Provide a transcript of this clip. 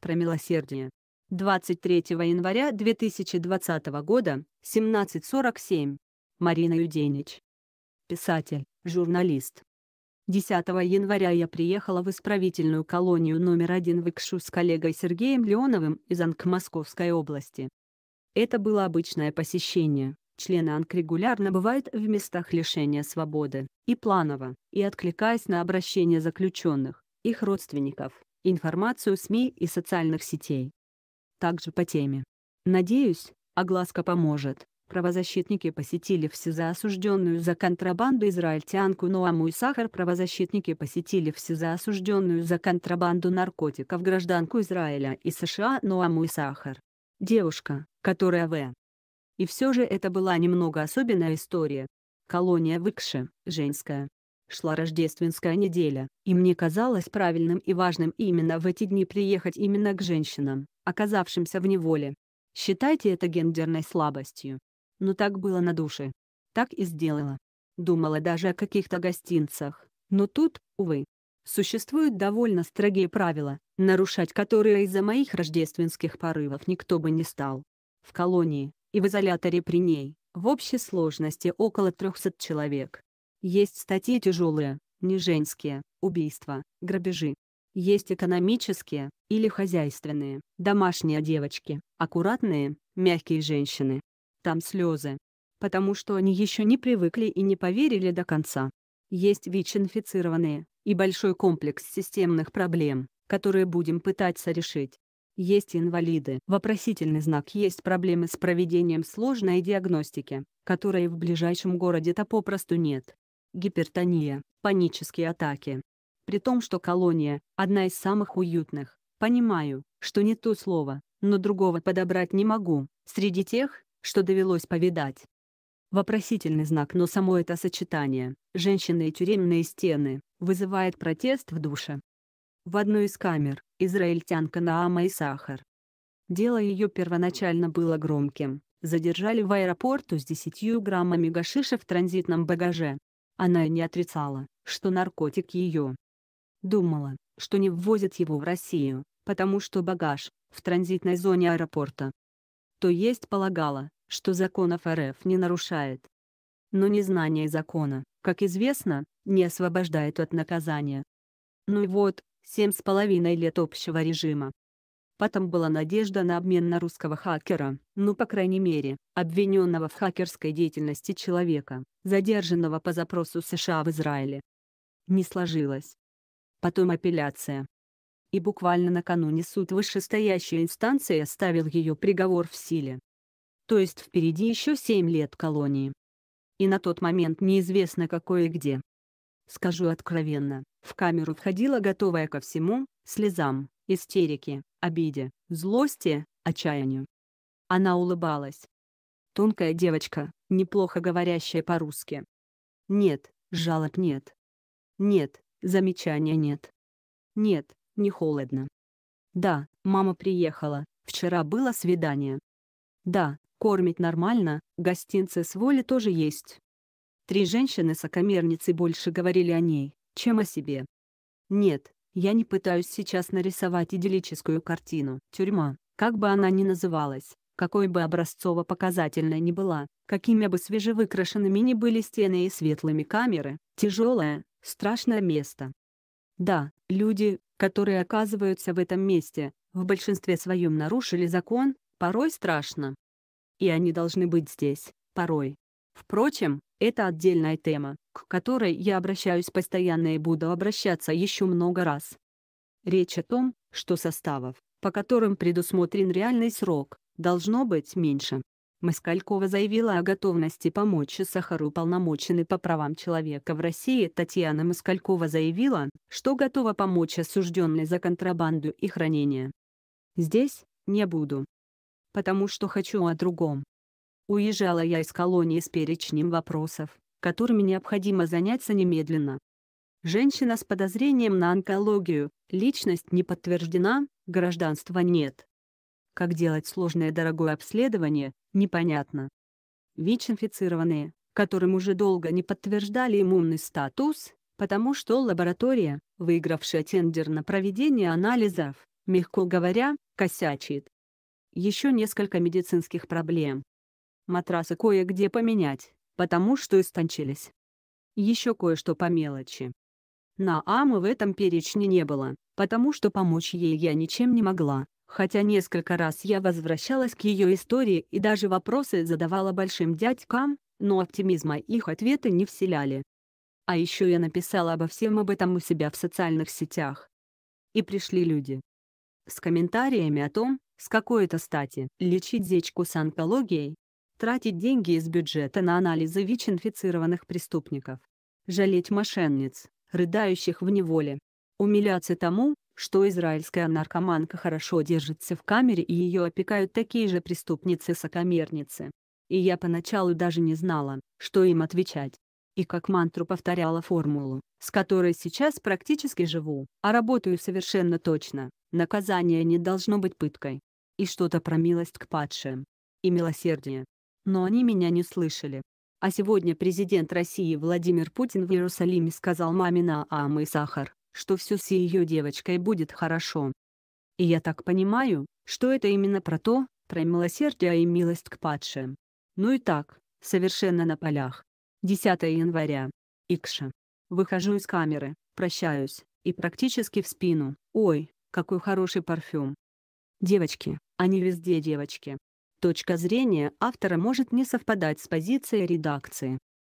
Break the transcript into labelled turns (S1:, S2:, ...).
S1: про милосердие. 23 января 2020 года, 17.47. Марина Юденич. Писатель, журналист. 10 января я приехала в исправительную колонию номер один в Икшу с коллегой Сергеем Леоновым из Анкмосковской области. Это было обычное посещение. Члены Анк регулярно бывают в местах лишения свободы, и планово, и откликаясь на обращения заключенных, их родственников информацию СМИ и социальных сетей. Также по теме. Надеюсь, огласка поможет. Правозащитники посетили в СИЗО осужденную за контрабанду израильтянку Ноаму и Сахар. Правозащитники посетили в СИЗО осужденную за контрабанду наркотиков гражданку Израиля и США Ноаму и Сахар. Девушка, которая в. И все же это была немного особенная история. Колония Выкши, женская, Шла рождественская неделя, и мне казалось правильным и важным именно в эти дни приехать именно к женщинам, оказавшимся в неволе. Считайте это гендерной слабостью. Но так было на душе. Так и сделала. Думала даже о каких-то гостинцах, но тут, увы. Существуют довольно строгие правила, нарушать которые из-за моих рождественских порывов никто бы не стал. В колонии, и в изоляторе при ней, в общей сложности около 300 человек. Есть статьи тяжелые, не женские, убийства, грабежи. Есть экономические, или хозяйственные, домашние девочки, аккуратные, мягкие женщины. Там слезы. Потому что они еще не привыкли и не поверили до конца. Есть ВИЧ-инфицированные, и большой комплекс системных проблем, которые будем пытаться решить. Есть инвалиды. Вопросительный знак есть проблемы с проведением сложной диагностики, которой в ближайшем городе-то попросту нет гипертония, панические атаки. При том, что колония – одна из самых уютных. Понимаю, что не то слово, но другого подобрать не могу, среди тех, что довелось повидать. Вопросительный знак, но само это сочетание «женщины и тюремные стены» вызывает протест в душе. В одной из камер – израильтянка Наама и Сахар. Дело ее первоначально было громким. Задержали в аэропорту с 10 граммами гашиша в транзитном багаже. Она не отрицала, что наркотик ее. Думала, что не ввозят его в Россию, потому что багаж, в транзитной зоне аэропорта. То есть полагала, что законов РФ не нарушает. Но незнание закона, как известно, не освобождает от наказания. Ну и вот, семь с половиной лет общего режима, Потом была надежда на обмен на русского хакера, ну по крайней мере, обвиненного в хакерской деятельности человека, задержанного по запросу США в Израиле. Не сложилось. Потом апелляция. И буквально накануне суд вышестоящей инстанции оставил ее приговор в силе. То есть впереди еще 7 лет колонии. И на тот момент неизвестно какое и где. Скажу откровенно, в камеру входила готовая ко всему, слезам, истерике, обиде, злости, отчаянию. Она улыбалась. Тонкая девочка, неплохо говорящая по-русски. Нет, жалоб нет. Нет, замечания нет. Нет, не холодно. Да, мама приехала, вчера было свидание. Да, кормить нормально, гостинцы с воли тоже есть. Три женщины-сокомерницы больше говорили о ней, чем о себе. Нет, я не пытаюсь сейчас нарисовать идиллическую картину. Тюрьма, как бы она ни называлась, какой бы образцово-показательной ни была, какими бы свежевыкрашенными ни были стены и светлыми камеры, тяжелое, страшное место. Да, люди, которые оказываются в этом месте, в большинстве своем нарушили закон, порой страшно. И они должны быть здесь, порой. Впрочем, это отдельная тема, к которой я обращаюсь постоянно и буду обращаться еще много раз. Речь о том, что составов, по которым предусмотрен реальный срок, должно быть меньше. Москалькова заявила о готовности помочь Сахару полномочены по правам человека в России Татьяна Москалькова заявила, что готова помочь осужденной за контрабанду и хранение. Здесь не буду. Потому что хочу о другом. Уезжала я из колонии с перечнем вопросов, которыми необходимо заняться немедленно. Женщина с подозрением на онкологию, личность не подтверждена, гражданства нет. Как делать сложное дорогое обследование, непонятно. ВИЧ-инфицированные, которым уже долго не подтверждали иммунный статус, потому что лаборатория, выигравшая тендер на проведение анализов, мягко говоря, косячит. Еще несколько медицинских проблем, Матрасы кое-где поменять, потому что истончились. Еще кое-что по мелочи. Наамы в этом перечне не было, потому что помочь ей я ничем не могла, хотя несколько раз я возвращалась к ее истории и даже вопросы задавала большим дядькам, но оптимизма их ответы не вселяли. А еще я написала обо всем об этом у себя в социальных сетях. И пришли люди. С комментариями о том, с какой-то стати лечить зечку с онкологией, тратить деньги из бюджета на анализы ВИЧ-инфицированных преступников, жалеть мошенниц, рыдающих в неволе, умиляться тому, что израильская наркоманка хорошо держится в камере и ее опекают такие же преступницы-сокамерницы. И я поначалу даже не знала, что им отвечать. И как мантру повторяла формулу, с которой сейчас практически живу, а работаю совершенно точно, наказание не должно быть пыткой. И что-то про милость к падшим. И милосердие но они меня не слышали. А сегодня президент России Владимир Путин в Иерусалиме сказал маме на Ам и Сахар, что все с ее девочкой будет хорошо. И я так понимаю, что это именно про то, про милосердие и милость к падшим. Ну и так, совершенно на полях. 10 января. Икша. Выхожу из камеры, прощаюсь, и практически в спину. Ой, какой хороший парфюм. Девочки, они везде девочки. Точка зрения автора может не совпадать с позицией редакции.